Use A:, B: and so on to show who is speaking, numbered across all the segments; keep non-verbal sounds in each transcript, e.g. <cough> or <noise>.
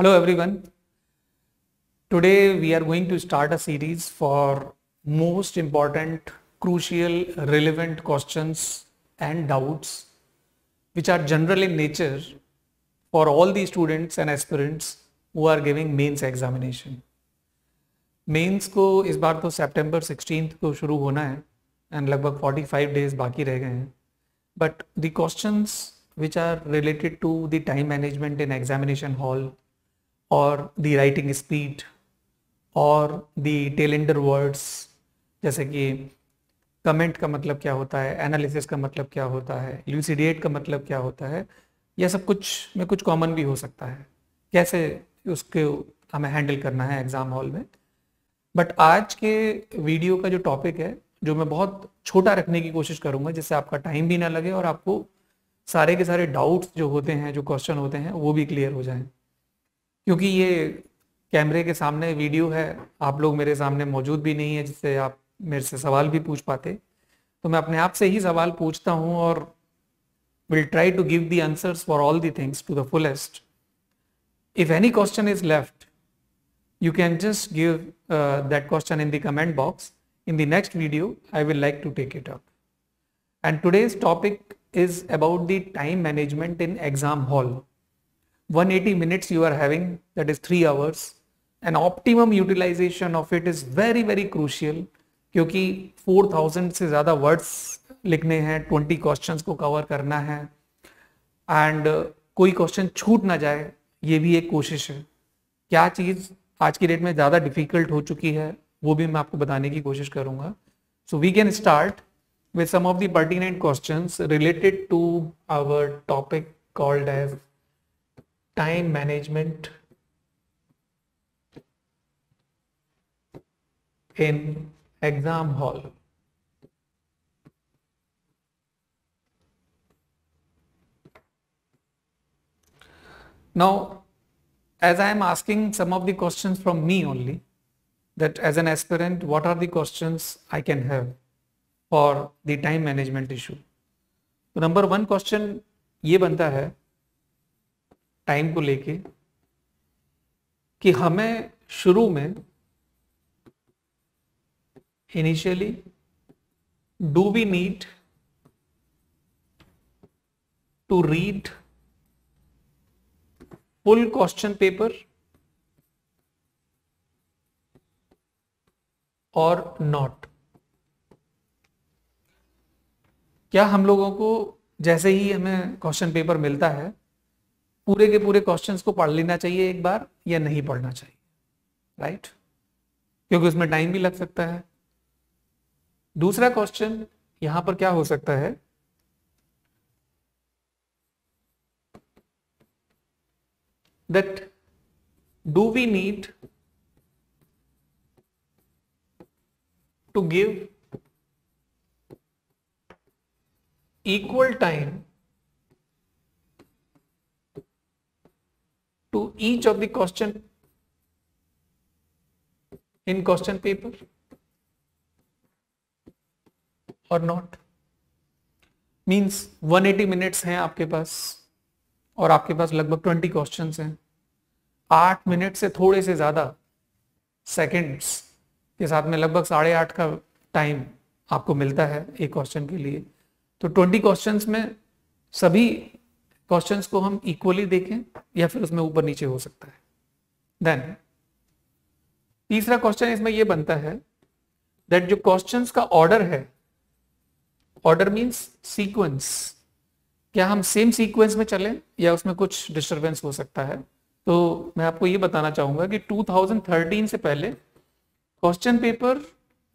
A: Hello everyone. Today we are going to start a series for most important, crucial, relevant questions and doubts which are general in nature for all the students and aspirants who are giving mains examination. Mains ko is bar to September sixteenth ko shuru hona hai and लगभग 45 days बाकी रह hai. But the questions which are related to the time management in examination hall. और दी writing speed और दी tailender words जैसे कि comment का मतलब क्या होता है एनालिसिस का मतलब क्या होता है लूसीडिएट का मतलब क्या होता है यह सब कुछ में कुछ कॉमन भी हो सकता है कैसे उसके हमें हैंडल करना है एग्ज़ाम हॉल में बट आज के वीडियो का जो टॉपिक है जो मैं बहुत छोटा रखने की कोशिश करूंगा जिससे आपका टाइम भी ना लगे और आपको सारे के सारे डाउट्स जो होते हैं जो क्वेश्चन होते हैं वो भी क्लियर हो जाएं क्योंकि ये कैमरे के सामने वीडियो है आप लोग मेरे सामने मौजूद भी नहीं है जिससे आप मेरे से सवाल भी पूछ पाते तो मैं अपने आप से ही सवाल पूछता हूँ और will try to give the answers for all the things to the fullest if any question is left you can just give that question in the comment box in the next video I will like to take it up and today's topic is about the time management in exam hall 180 minutes you are having, that is three hours, and optimum utilization of it is very very crucial क्योंकि 4000 से ज़्यादा words लिखने हैं 20 questions को cover करना है and कोई question छूट ना जाए ये भी एक कोशिश है क्या चीज़ आज की डेट में ज़्यादा डिफिकल्ट हो चुकी है वो भी मैं आपको बताने की कोशिश करूँगा so we can start with some of the pertinent questions related to our topic called as time management in exam hall now as i am asking some of the questions from me only that as an aspirant what are the questions i can have for the time management issue तो number one question ये बनता है time को लेके कि हमें शुरू में initially do we need to read full question paper और नॉट क्या हम लोगों को जैसे ही हमें क्वेश्चन पेपर मिलता है पूरे के पूरे क्वेश्चंस को पढ़ लेना चाहिए एक बार या नहीं पढ़ना चाहिए राइट क्योंकि उसमें टाइम भी लग सकता है दूसरा क्वेश्चन यहां पर क्या हो सकता है that do we need to give equal time to each of the question in question paper or not means 180 minutes हैं आपके पास और आपके पास लगभग 20 questions हैं आठ मिनट से थोड़े से ज़्यादा सेकेंड्स के साथ में लगभग साढ़े आठ का टाइम आपको मिलता है एक क्वेश्चन के लिए तो 20 क्वेश्चंस में सभी क्वेश्चन को हम इक्वली देखें या फिर उसमें ऊपर नीचे हो सकता है देन तीसरा क्वेश्चन इसमें यह बनता है दैट जो क्वेश्चन का ऑर्डर है ऑर्डर मीन्स सीक्वेंस क्या हम सेम सीक्वेंस में चलें या उसमें कुछ डिस्टरबेंस हो सकता है तो मैं आपको ये बताना चाहूंगा कि 2013 से पहले क्वेश्चन पेपर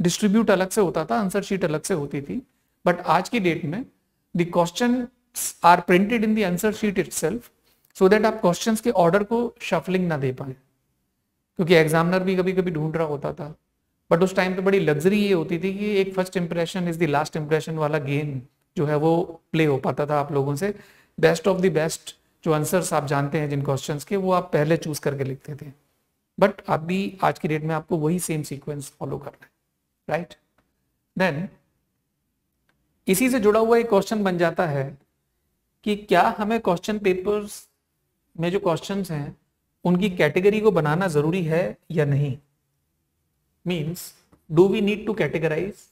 A: डिस्ट्रीब्यूट अलग से होता था आंसर शीट अलग से होती थी बट आज की डेट में the question are printed in the answer sheet itself so that आप questions के order को shuffling ना दे पाए क्योंकि एग्जामिनर भी कभी कभी ढूंढ रहा होता था बट उस टाइम पे बड़ी लग्जरी ये होती थी कि एक first impression is the last impression वाला गेम जो है वो प्ले हो पाता था आप लोगों से बेस्ट ऑफ द बेस्ट जो आंसर्स आप जानते हैं जिन क्वेश्चन के वो आप पहले चूज करके लिखते थे बट अभी आज की डेट में आपको वही सेम सीक्वेंस फॉलो करना है राइट right? देन इसी से जुड़ा हुआ एक क्वेश्चन बन जाता है कि क्या हमें क्वेश्चन पेपर्स में जो क्वेश्चंस हैं उनकी कैटेगरी को बनाना जरूरी है या नहीं means do we need to categorize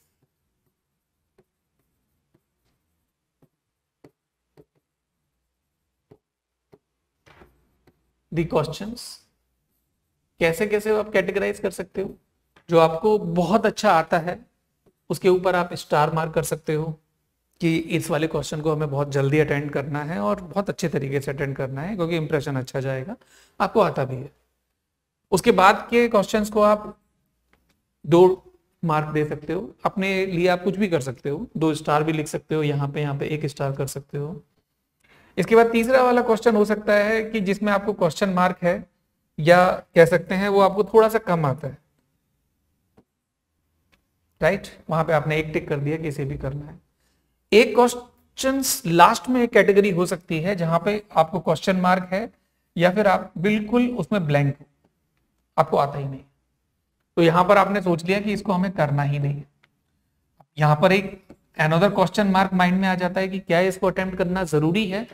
A: the questions कैसे कैसे आप कैटेगराइज कर सकते हो जो आपको बहुत अच्छा आता है उसके ऊपर आप स्टार मार्क कर सकते हो कि इस वाले क्वेश्चन को हमें बहुत जल्दी अटेंड करना है और बहुत अच्छे तरीके से अटेंड करना है क्योंकि इंप्रेशन अच्छा जाएगा आपको आता भी है उसके बाद के क्वेश्चंस को आप दो मार्क दे सकते हो अपने लिए आप कुछ भी कर सकते हो दो स्टार भी लिख सकते हो यहाँ पे यहाँ पे एक स्टार कर सकते हो इसके बाद तीसरा वाला क्वेश्चन हो सकता है कि जिसमें आपको क्वेश्चन मार्क है या कह सकते हैं वो आपको थोड़ा सा कम आता है राइट वहां पे आपने एक टिक कर दिया कि इसे भी करना है एक क्वेश्चन लास्ट में एक कैटेगरी हो सकती है जहां पे आपको क्वेश्चन मार्क है या फिर आप बिल्कुल उसमें ब्लैंक हो आपको आता ही नहीं तो यहां पर आपने सोच लिया कि इसको हमें करना ही नहीं यहां पर एक एनोदर क्वेश्चन मार्क माइंड में आ जाता है कि क्या इसको अटेम्प्ट करना जरूरी है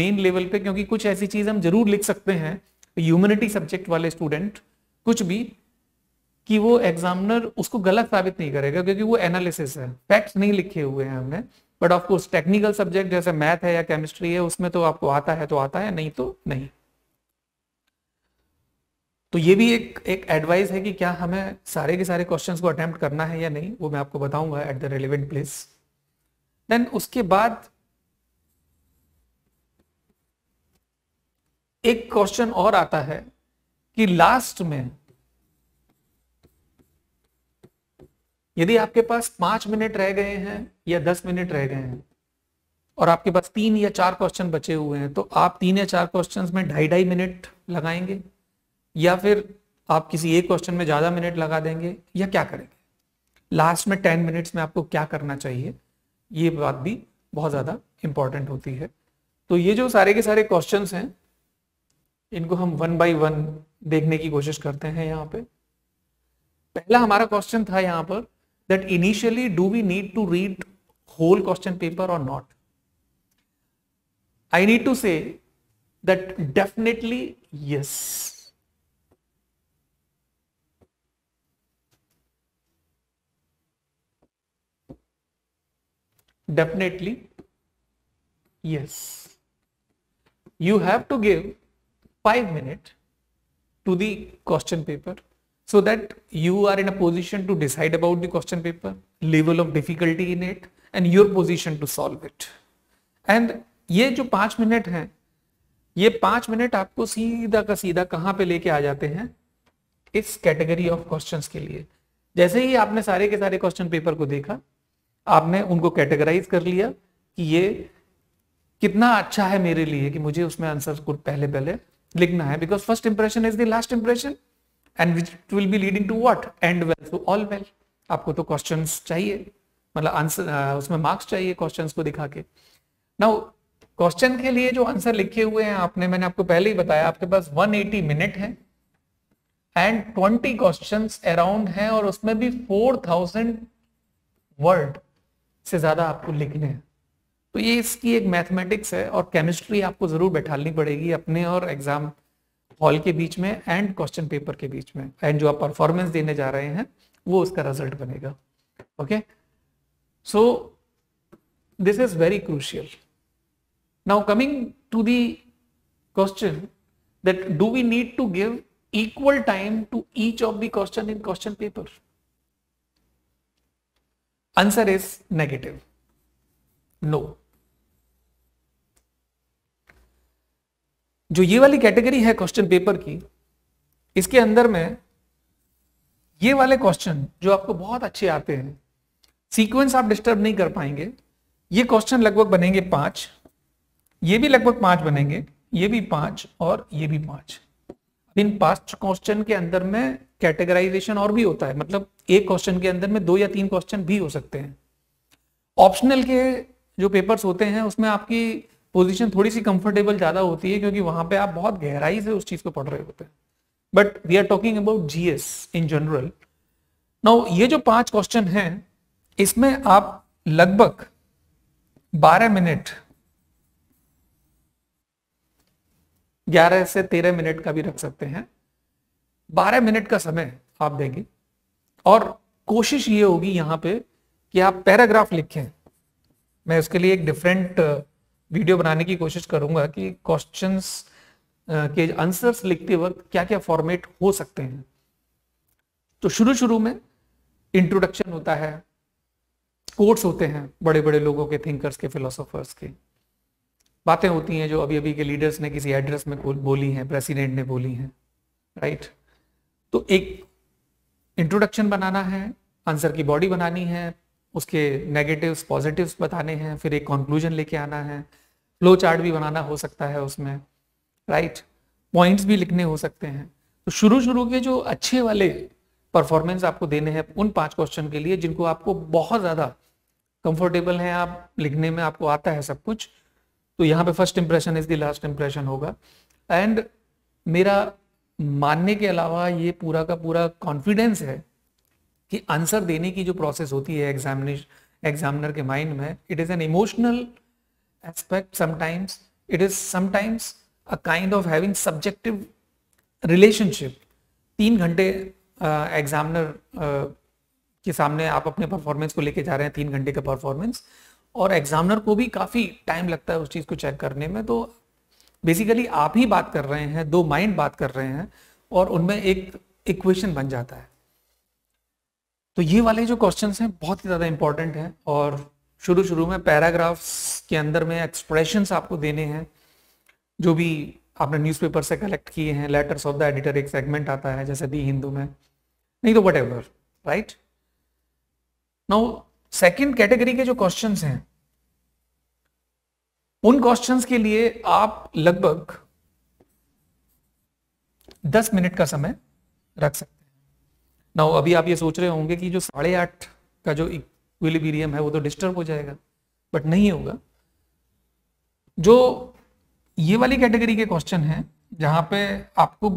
A: मेन लेवल पे क्योंकि कुछ ऐसी चीज हम जरूर लिख सकते हैं ह्यूमनिटी सब्जेक्ट वाले स्टूडेंट कुछ भी कि वो एग्जामिनर उसको गलत साबित नहीं करेगा क्योंकि वो एनालिसिस है फैक्ट्स नहीं लिखे हुए हैं हमने बट ऑफकोर्स टेक्निकल सब्जेक्ट जैसे मैथ है या केमिस्ट्री है उसमें तो आपको आता है तो आता है नहीं तो नहीं तो ये भी एक एक एडवाइस है कि क्या हमें सारे के सारे क्वेश्चन को अटेम्प्ट करना है या नहीं वो मैं आपको बताऊंगा at the relevant place then उसके बाद एक क्वेश्चन और आता है कि लास्ट में यदि आपके पास पांच मिनट रह गए हैं या दस मिनट रह गए हैं और आपके पास तीन या चार क्वेश्चन बचे हुए हैं तो आप तीन या चार क्वेश्चन में ढाई ढाई मिनट लगाएंगे या फिर आप किसी एक क्वेश्चन में ज़्यादा मिनट लगा देंगे या क्या करेंगे लास्ट में टेन मिनट्स में आपको क्या करना चाहिए ये बात भी बहुत ज़्यादा इंपॉर्टेंट होती है तो ये जो सारे के सारे क्वेश्चन हैं इनको हम वन बाई वन देखने की कोशिश करते हैं यहाँ पे पहला हमारा क्वेश्चन था यहाँ पर that initially do we need to read whole question paper or not? I need to say that definitely yes. Definitely yes. You have to give 5 minutes to the question paper so that you are in a position to decide about the question paper, level of difficulty in it and your position to solve it. And ये जो पांच minute हैं ये पांच minute आपको सीधा का सीधा कहां पे लेके आ जाते हैं इस कैटेगरी ऑफ क्वेश्चंस के लिए जैसे ही आपने सारे के सारे क्वेश्चन पेपर को देखा आपने उनको कैटेगराइज कर लिया कि ये कितना अच्छा है मेरे लिए कि मुझे उसमें आंसर को पहले पहले लिखना है because first impression is the last impression and which will be leading to what and well to all well आपको तो क्वेश्चन चाहिए मतलब आंसर उसमें मार्क्स चाहिए क्वेश्चन को दिखा के नाउ क्वेश्चन के लिए जो आंसर लिखे हुए हैं आपने मैंने आपको पहले ही बताया आपके पास 180 मिनट है एंड 20 क्वेश्चंस अराउंड हैं और उसमें भी 4000 वर्ड से ज्यादा आपको लिखने हैं तो ये इसकी एक मैथमेटिक्स है और केमिस्ट्री आपको जरूर बैठानी पड़ेगी अपने और एग्जाम हॉल के बीच में एंड क्वेश्चन पेपर के बीच में एंड जो आप परफॉर्मेंस देने जा रहे हैं वो उसका रिजल्ट बनेगा okay so this is very crucial now coming to the question that do we need to give equal time to each of the question in question paper answer is negative no जो ये वाली category है question paper की इसके अंदर में ये वाले क्वेश्चन जो आपको बहुत अच्छे आते हैं सीक्वेंस आप डिस्टर्ब नहीं कर पाएंगे ये क्वेश्चन लगभग बनेंगे पांच ये भी लगभग पांच बनेंगे ये भी पांच और ये भी पांच इन पांच क्वेश्चन के अंदर में कैटेगराइजेशन और भी होता है मतलब एक क्वेश्चन के अंदर में दो या तीन क्वेश्चन भी हो सकते हैं ऑप्शनल के जो पेपर्स होते हैं उसमें आपकी पोजिशन थोड़ी सी कंफर्टेबल ज्यादा होती है क्योंकि वहां पे आप बहुत गहराई से उस चीज को पढ़ रहे होते हैं but we are talking about GS in general now ये जो पांच क्वेश्चन है इसमें आप लगभग 12 मिनट 11 से 13 मिनट का भी रख सकते हैं 12 मिनट का समय आप देंगे और कोशिश ये होगी यहाँ पे कि आप पैराग्राफ लिखें मैं उसके लिए एक डिफरेंट वीडियो बनाने की कोशिश करूंगा कि क्वेश्चंस के आंसर्स लिखते वक्त क्या क्या फॉर्मेट हो सकते हैं तो शुरू शुरू में इंट्रोडक्शन होता है कोर्ट्स होते हैं बड़े बड़े लोगों के थिंकर्स के फिलोसोफर्स के बातें होती हैं जो अभी अभी के लीडर्स ने किसी एड्रेस में बोली हैं प्रेसिडेंट ने बोली हैं राइट तो एक इंट्रोडक्शन बनाना है आंसर की बॉडी बनानी है उसके नेगेटिव्स पॉजिटिव्स बताने हैं फिर एक कंक्लूजन लेके आना है फ्लो चार्ट भी बनाना हो सकता है उसमें राइट पॉइंट्स भी लिखने हो सकते हैं तो शुरू शुरू के जो अच्छे वाले परफॉर्मेंस आपको देने हैं उन पांच क्वेश्चन के लिए जिनको आपको बहुत ज़्यादा कंफर्टेबल है आप लिखने में आपको आता है सब कुछ तो यहाँ पे first impression is the last impression होगा एंड मेरा मानने के अलावा ये पूरा का पूरा कॉन्फिडेंस है कि आंसर देने की जो प्रोसेस होती है एग्जामिनेशन एग्जामिनर के माइंड में it is an emotional aspect sometimes it is sometimes a kind of having subjective relationship तीन घंटे एग्जामिनर के सामने आप अपने परफॉर्मेंस को लेके जा रहे हैं तीन घंटे का परफॉर्मेंस और एग्जामिनर को भी काफ़ी टाइम लगता है उस चीज़ को चेक करने में तो बेसिकली आप ही बात कर रहे हैं दो माइंड बात कर रहे हैं और उनमें एक इक्वेशन बन जाता है तो ये वाले जो क्वेश्चंस हैं बहुत ही ज़्यादा इंपॉर्टेंट हैं और शुरू शुरू में पैराग्राफ्स के अंदर में एक्सप्रेशन आपको देने हैं जो भी आपने न्यूज़पेपर से कलेक्ट किए हैं लेटर्स ऑफ द एडिटर एक सेगमेंट आता है जैसे दी हिंदू में नहीं तो whatever right now second category के जो क्वेश्चन हैं उन क्वेश्चन के लिए आप लगभग दस मिनट का समय रख सकते हैं नाउ अभी आप ये सोच रहे होंगे कि जो साढ़े आठ का जो इक्विलिबीरियम है वो तो डिस्टर्ब हो जाएगा बट नहीं होगा जो ये वाली कैटेगरी के क्वेश्चन हैं जहाँ पे आपको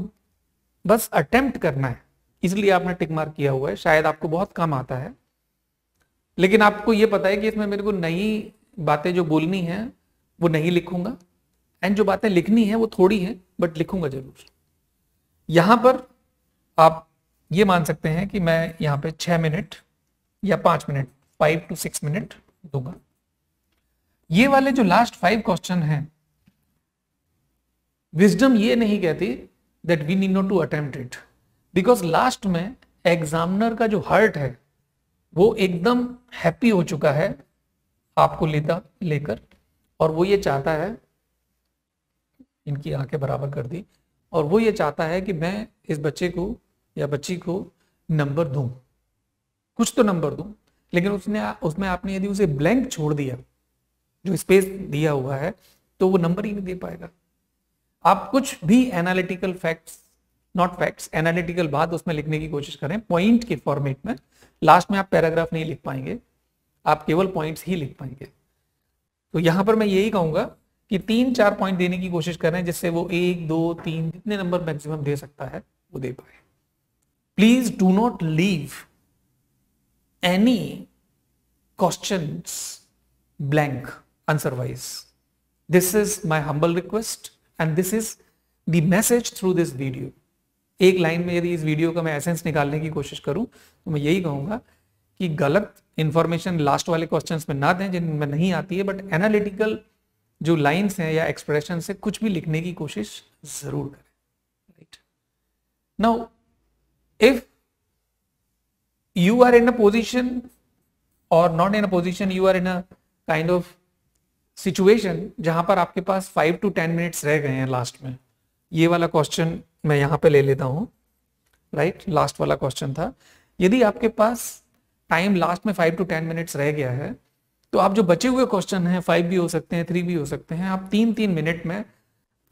A: बस अटेम्प्ट करना है इसलिए आपने टिक मार्क किया हुआ है शायद आपको बहुत कम आता है लेकिन आपको ये पता है कि इसमें मेरे को नई बातें जो बोलनी है वो नहीं लिखूंगा एंड जो बातें लिखनी है वो थोड़ी है बट लिखूंगा जरूर यहाँ पर आप ये मान सकते हैं कि मैं यहाँ पे छः मिनट या पाँच minute five to six minute दूंगा ये वाले जो लास्ट फाइव क्वेश्चन हैं विजडम ये नहीं कहती that we need not to attempt it because last में एग्जामिनर का जो हर्ट है वो एकदम हैप्पी हो चुका है आपको लेता लेकर और वो ये चाहता है इनकी आंखें बराबर कर दी और वो ये चाहता है कि मैं इस बच्चे को या बच्ची को नंबर दूं कुछ तो नंबर दूं लेकिन उसने उसमें आपने यदि उसे ब्लैंक छोड़ दिया जो स्पेस दिया हुआ है तो वो नंबर ही नहीं दे पाएगा आप कुछ भी analytical facts not facts analytical बात उसमें लिखने की कोशिश करें पॉइंट के फॉर्मेट में लास्ट में आप पैराग्राफ नहीं लिख पाएंगे आप केवल पॉइंट्स ही लिख पाएंगे तो यहां पर मैं यही कहूंगा कि तीन चार पॉइंट देने की कोशिश करें जिससे वो एक दो तीन जितने नंबर मैक्सिमम दे सकता है वो दे पाए please do not leave any question blank answer wise. This is my humble request and this is the message through this video. एक लाइन में यदि इस वीडियो का मैं एसेंस निकालने की कोशिश करूं तो मैं यही कहूंगा कि गलत इन्फॉर्मेशन लास्ट वाले क्वेश्चन में ना दें जिनमें नहीं आती है बट एनालिटिकल जो लाइन्स हैं या एक्सप्रेशन से कुछ भी लिखने की कोशिश जरूर करें right now if you are in a position or not in a position you are in a kind of situation जहां पर आपके पास फाइव टू टेन मिनट्स रह गए हैं लास्ट में ये वाला क्वेश्चन मैं यहां पे ले लेता हूं राइट लास्ट वाला क्वेश्चन था यदि आपके पास टाइम लास्ट में फाइव टू टेन मिनट्स रह गया है तो आप जो बचे हुए क्वेश्चन हैं फाइव भी हो सकते हैं थ्री भी हो सकते हैं आप तीन तीन मिनट में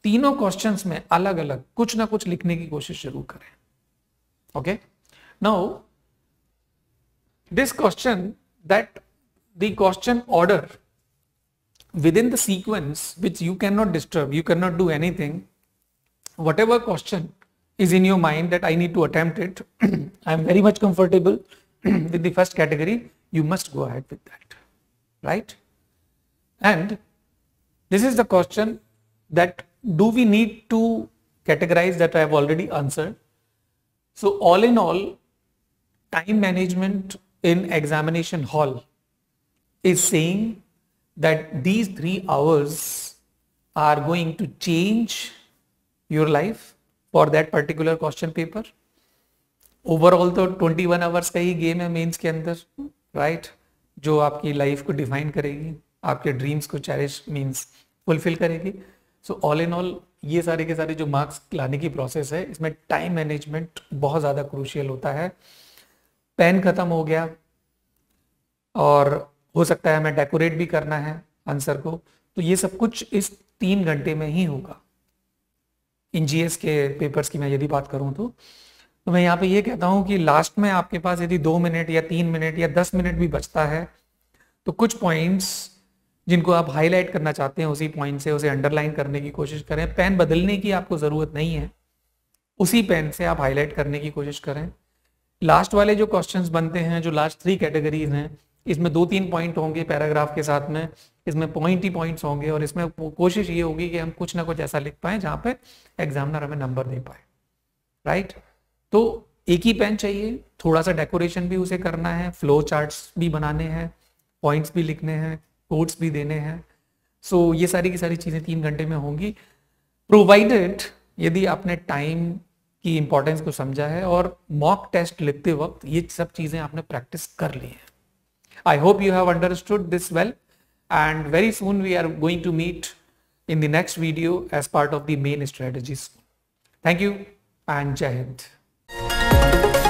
A: तीनों क्वेश्चन में अलग अलग कुछ ना कुछ लिखने की कोशिश जरूर करें okay now this question that question order within the sequence which you cannot disturb, you cannot do anything, whatever question is in your mind that I need to attempt it, <clears throat> I am very much comfortable <clears throat> with the first category, you must go ahead with that, right? And this is the question that do we need to categorize that I have already answered. So all in all, time management in examination hall is saying that these three hours are going to change your life for that particular question paper overall तो 21 hours का ही game है mains के अंदर right right? जो आपकी life को define करेगी आपके ड्रीम्स को चैरिश मीन्स फुलफिल करेगी सो ऑल इन ऑल ये सारे के सारे जो मार्क्स लाने की प्रोसेस है इसमें टाइम मैनेजमेंट बहुत ज़्यादा क्रूशियल होता है पेन ख़त्म हो गया और हो सकता है हमें डेकोरेट भी करना है आंसर को तो ये सब कुछ इस तीन घंटे में ही होगा इन जीएस के पेपर्स की मैं यदि बात करूं तो तो मैं यहाँ पे ये कहता हूं कि लास्ट में आपके पास यदि दो मिनट या तीन मिनट या दस मिनट भी बचता है तो कुछ पॉइंट्स जिनको आप हाईलाइट करना चाहते हैं उसी पॉइंट से उसे अंडरलाइन करने की कोशिश करें पेन बदलने की आपको ज़रूरत नहीं है उसी पेन से आप हाईलाइट करने की कोशिश करें लास्ट वाले जो क्वेश्चंस बनते हैं जो लास्ट थ्री कैटेगरीज हैं इसमें दो तीन पॉइंट होंगे पैराग्राफ के साथ में इसमें पॉइंट ही पॉइंट्स होंगे और इसमें कोशिश ये होगी कि हम कुछ ना कुछ ऐसा लिख पाए जहाँ पे एग्जामिनर हमें नंबर दे पाए राइट तो एक ही पेन चाहिए थोड़ा सा डेकोरेशन भी उसे करना है फ्लो चार्ट्स भी बनाने हैं पॉइंट्स भी लिखने हैं कोड्स भी देने हैं सो so, ये सारी की सारी चीज़ें तीन घंटे में होंगी प्रोवाइडेड यदि आपने टाइम की इम्पोर्टेंस को समझा है और मॉक टेस्ट लिखते वक्त ये सब चीज़ें आपने प्रैक्टिस कर ली है I hope you have understood this well and very soon we are going to meet in the next video as part of the main strategies. Thank you and Jai Hind.